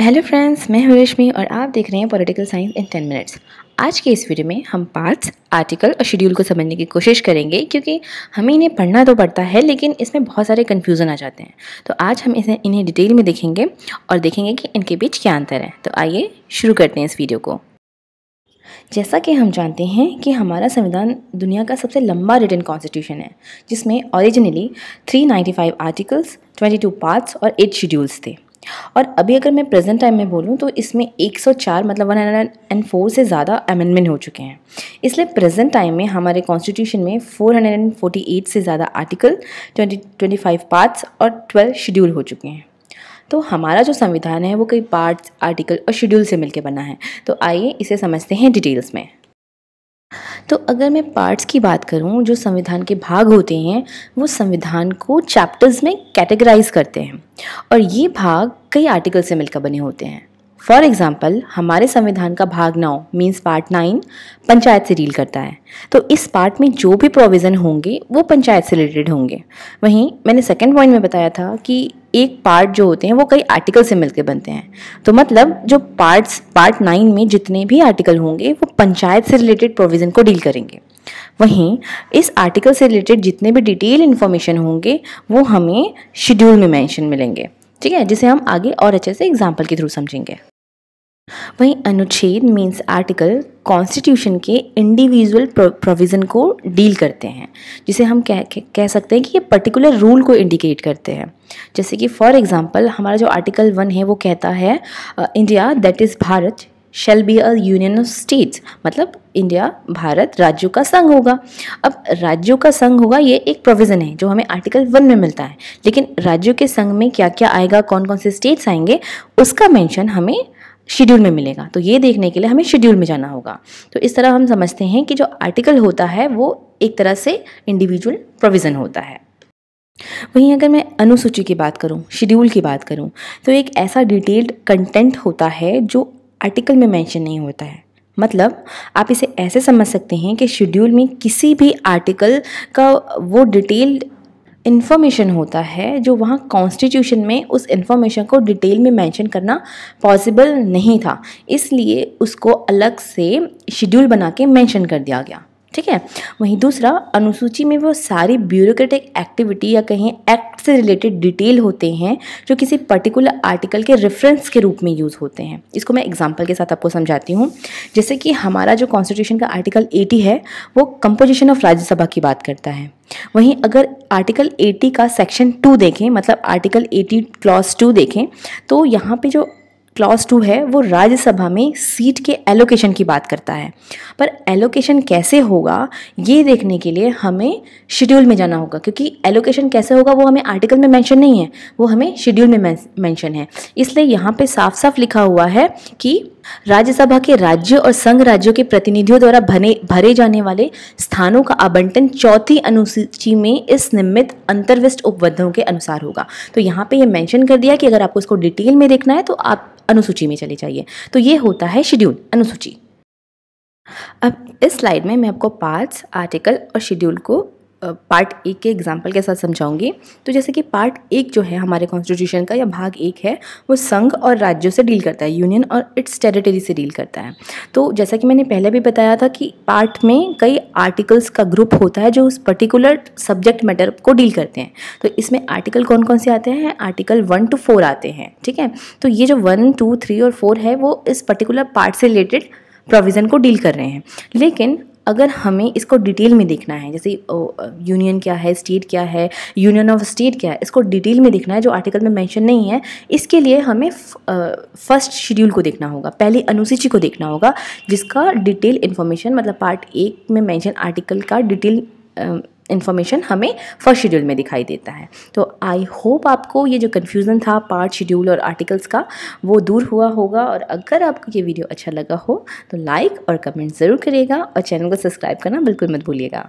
hello friends मैं हूं रश्मि और आप देख रहे हैं political science in ten minutes आज के इस वीडियो में हम पार्ट्स आर्टिकल और शेड्यूल को समझने की कोशिश करेंगे क्योंकि हमें इन्हें पढ़ना तो पड़ता है लेकिन इसमें बहुत सारे कन्फ्यूज़न आ जाते हैं तो आज हम इसे इन्हें डिटेल में देखेंगे और देखेंगे कि इनके बीच क्या अंतर है तो आइए शुरू करते हैं इस वीडियो को जैसा कि हम जानते हैं कि हमारा संविधान दुनिया का सबसे लंबा रिटर्न कॉन्स्टिट्यूशन है जिसमें ओरिजिनली 395 आर्टिकल्स 22 पार्ट्स और 8 शेड्यूल्स थे और अभी अगर मैं प्रेजेंट टाइम में बोलूँ तो इसमें 104 मतलब 104 से ज़्यादा अमेंडमेंट हो चुके हैं इसलिए प्रेजेंट टाइम में हमारे कॉन्स्टिट्यूशन में 448 से ज़्यादा आर्टिकल 20 25 पार्ट्स और 12 शेड्यूल हो चुके हैं तो हमारा जो संविधान है वो कई पार्ट्स आर्टिकल और शेड्यूल से मिलकर बना है तो आइए इसे समझते हैं डिटेल्स में तो अगर मैं पार्ट्स की बात करूँ जो संविधान के भाग होते हैं वो संविधान को चैप्टर्स में कैटेगराइज करते हैं और ये भाग कई आर्टिकल से मिलकर बने होते हैं फॉर एग्जाम्पल हमारे संविधान का भाग नौ मीन्स पार्ट नाइन पंचायत से डील करता है तो इस पार्ट में जो भी प्रोविज़न होंगे वो पंचायत से रिलेटेड होंगे वहीं मैंने सेकेंड पॉइंट में बताया था कि एक पार्ट जो होते हैं वो कई आर्टिकल से मिलकर बनते हैं तो मतलब जो पार्ट्स पार्ट नाइन में जितने भी आर्टिकल होंगे वो पंचायत से रिलेटेड प्रोविज़न को डील करेंगे वहीं इस आर्टिकल से रिलेटेड जितने भी डिटेल इन्फॉर्मेशन होंगे वो हमें शेड्यूल में मेंशन मिलेंगे ठीक है जिसे हम आगे और अच्छे से एग्जाम्पल के थ्रू समझेंगे वहीं अनुच्छेद मीन्स आर्टिकल कॉन्स्टिट्यूशन के इंडिविजुअल प्रोविज़न को डील करते हैं जिसे हम कह कह सकते हैं कि ये पर्टिकुलर रूल को इंडिकेट करते हैं जैसे कि फॉर एग्जांपल हमारा जो आर्टिकल वन है वो कहता है India that is Bharat shall be a union of states मतलब इंडिया भारत राज्यों का संघ होगा अब राज्यों का संघ होगा ये एक प्रोविज़न है जो हमें आर्टिकल वन में मिलता है लेकिन राज्यों के संघ में क्या क्या आएगा कौन कौन से स्टेट्स आएंगे उसका मेंशन हमें शेड्यूल में मिलेगा तो ये देखने के लिए हमें शेड्यूल में जाना होगा तो इस तरह हम समझते हैं कि जो आर्टिकल होता है वो एक तरह से इंडिविजुअल प्रोविज़न होता है वहीं अगर मैं अनुसूची की बात करूं, शेड्यूल की बात करूं, तो एक ऐसा डिटेल्ड कंटेंट होता है जो आर्टिकल में मेंशन नहीं होता है मतलब आप इसे ऐसे समझ सकते हैं कि शेड्यूल में किसी भी आर्टिकल का वो डिटेल्ड इन्फॉर्मेशन होता है जो वहाँ कॉन्स्टिट्यूशन में उस इन्फॉर्मेशन को डिटेल में मेंशन करना पॉसिबल नहीं था इसलिए उसको अलग से शेड्यूल बना के मैंशन कर दिया गया ठीक है वहीं दूसरा अनुसूची में वो सारी ब्यूरोक्रेटिक एक्टिविटी या कहीं एक्ट से रिलेटेड डिटेल होते हैं जो किसी पर्टिकुलर आर्टिकल के रेफरेंस के रूप में यूज़ होते हैं इसको मैं एग्जांपल के साथ आपको समझाती हूँ जैसे कि हमारा जो कॉन्स्टिट्यूशन का आर्टिकल 80 है वो कंपोजिशन ऑफ राज्यसभा की बात करता है वहीं अगर आर्टिकल 80 का सेक्शन टू देखें मतलब आर्टिकल 80 क्लॉज टू देखें तो यहाँ पे जो क्लॉज टू है वो राज्यसभा में सीट के एलोकेशन की बात करता है पर एलोकेशन कैसे होगा ये देखने के लिए हमें शेड्यूल में जाना होगा क्योंकि एलोकेशन कैसे होगा वो हमें आर्टिकल में मेंशन नहीं है वो हमें शेड्यूल में मेंशन है इसलिए यहाँ पे साफ साफ लिखा हुआ है कि राज्यसभा के राज्य और संघ राज्यों के प्रतिनिधियों द्वारा भरे भरे जाने वाले स्थानों का आवंटन चौथी अनुसूची में इस निमित अंतर्विष्ट उपबंधों के अनुसार होगा तो यहाँ पे ये यह मेंशन कर दिया कि अगर आपको इसको डिटेल में देखना है तो आप अनुसूची में चले जाइए तो ये होता है शेड्यूल अनुसूची अब इस स्लाइड में मैं आपको पार्ट्स आर्टिकल और शेड्यूल को पार्ट एक के एग्जाम्पल के साथ समझाऊंगी तो जैसे कि पार्ट एक जो है हमारे कॉन्स्टिट्यूशन का या भाग एक है वो संघ और राज्यों से डील करता है यूनियन और इट्स टेरिटरी से डील करता है तो जैसा कि मैंने पहले भी बताया था कि पार्ट में कई आर्टिकल्स का ग्रुप होता है जो उस पर्टिकुलर सब्जेक्ट मैटर को डील करते हैं तो इसमें आर्टिकल कौन कौन से आते हैं आर्टिकल वन टू फोर आते हैं ठीक है तो ये जो वन टू थ्री और फोर है वो इस पर्टिकुलर पार्ट से रिलेटेड प्रोविज़न को डील कर रहे हैं लेकिन अगर हमें इसको डिटेल में देखना है जैसे यूनियन क्या है स्टेट क्या है यूनियन ऑफ स्टेट क्या है इसको डिटेल में देखना है जो आर्टिकल में मेंशन नहीं है इसके लिए हमें फर्स्ट शेड्यूल को देखना होगा पहली अनुसूची को देखना होगा जिसका डिटेल इन्फॉर्मेशन मतलब पार्ट एक में मैंशन आर्टिकल का डिटेल इन्फॉर्मेशन हमें फर्स्ट शेड्यूल में दिखाई देता है तो आई होप आपको ये जो कन्फ्यूज़न था पार्ट शेड्यूल और आर्टिकल्स का वो दूर हुआ होगा और अगर आपको ये वीडियो अच्छा लगा हो तो लाइक और कमेंट ज़रूर करिएगा और चैनल को सब्सक्राइब करना बिल्कुल मत भूलिएगा